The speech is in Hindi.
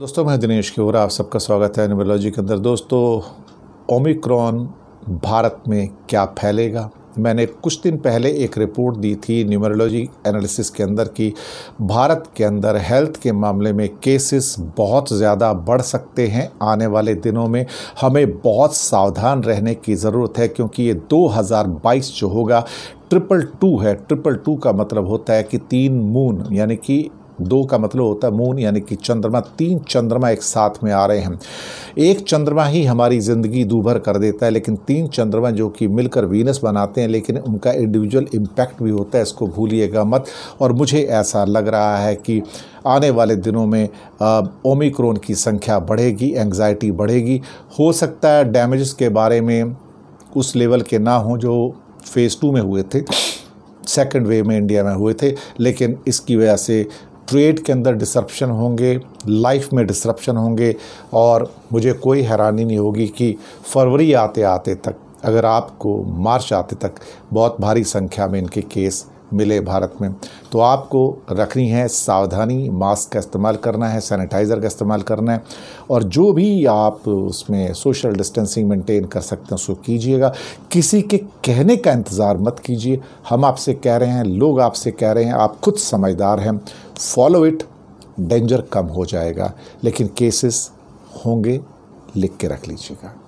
दोस्तों मैं दिनेश के आप सबका स्वागत है न्यूमरोलॉजी के अंदर दोस्तों ओमिक्रॉन भारत में क्या फैलेगा मैंने कुछ दिन पहले एक रिपोर्ट दी थी न्यूमरोलॉजी एनालिसिस के अंदर कि भारत के अंदर हेल्थ के मामले में केसेस बहुत ज़्यादा बढ़ सकते हैं आने वाले दिनों में हमें बहुत सावधान रहने की ज़रूरत है क्योंकि ये 2022 जो होगा ट्रिपल टू है ट्रिपल टू का मतलब होता है कि तीन मून यानी कि दो का मतलब होता है मून यानी कि चंद्रमा तीन चंद्रमा एक साथ में आ रहे हैं एक चंद्रमा ही हमारी ज़िंदगी दूभर कर देता है लेकिन तीन चंद्रमा जो कि मिलकर वीनस बनाते हैं लेकिन उनका इंडिविजुअल इम्पैक्ट भी होता है इसको भूलिएगा मत और मुझे ऐसा लग रहा है कि आने वाले दिनों में ओमिक्रोन की संख्या बढ़ेगी एंग्जाइटी बढ़ेगी हो सकता है डैमेज के बारे में उस लेवल के ना हों जो फ़ेज़ टू में हुए थे सेकेंड वेव में इंडिया में हुए थे लेकिन इसकी वजह से ट्रेड के अंदर डिसरप्शन होंगे लाइफ में डिसरप्शन होंगे और मुझे कोई हैरानी नहीं होगी कि फरवरी आते आते तक अगर आपको मार्च आते तक बहुत भारी संख्या में इनके केस मिले भारत में तो आपको रखनी है सावधानी मास्क का इस्तेमाल करना है सैनिटाइज़र का इस्तेमाल करना है और जो भी आप उसमें सोशल डिस्टेंसिंग मेंटेन कर सकते हैं उसको कीजिएगा किसी के कहने का इंतज़ार मत कीजिए हम आपसे कह रहे हैं लोग आपसे कह रहे हैं आप खुद समझदार हैं फॉलो इट डेंजर कम हो जाएगा लेकिन केसेस होंगे लिख के रख लीजिएगा